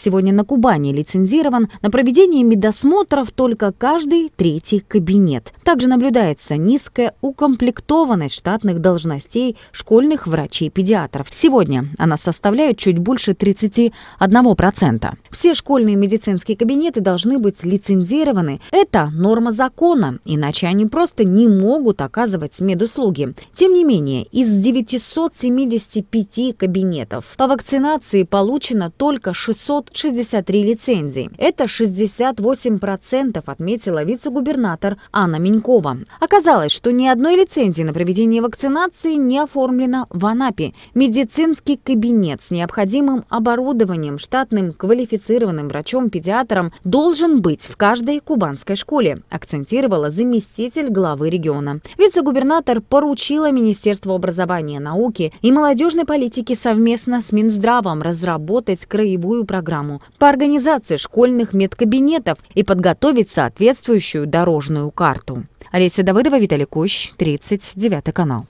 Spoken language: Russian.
сегодня на Кубани лицензирован, на проведение медосмотров только каждый третий кабинет. Также наблюдается низкая укомплектованность штатных должностей школьных врачей-педиатров. Сегодня она составляет чуть больше 31%. Все школьные медицинские кабинеты должны быть лицензированы. Это норма закона, иначе они просто не могут оказывать медуслуги. Тем не менее, из 975 кабинетов по вакцинации получено только 600 63 лицензии. Это 68% отметила вице-губернатор Анна Минькова. Оказалось, что ни одной лицензии на проведение вакцинации не оформлено в Анапе. Медицинский кабинет с необходимым оборудованием, штатным квалифицированным врачом-педиатром должен быть в каждой кубанской школе, акцентировала заместитель главы региона. Вице-губернатор поручила Министерству образования, науки и молодежной политики совместно с Минздравом разработать краевую программу программу по организации школьных медкабинетов и подготовить соответствующую дорожную карту. Олеся Давыдова, Виталий Кощ, 39 канал.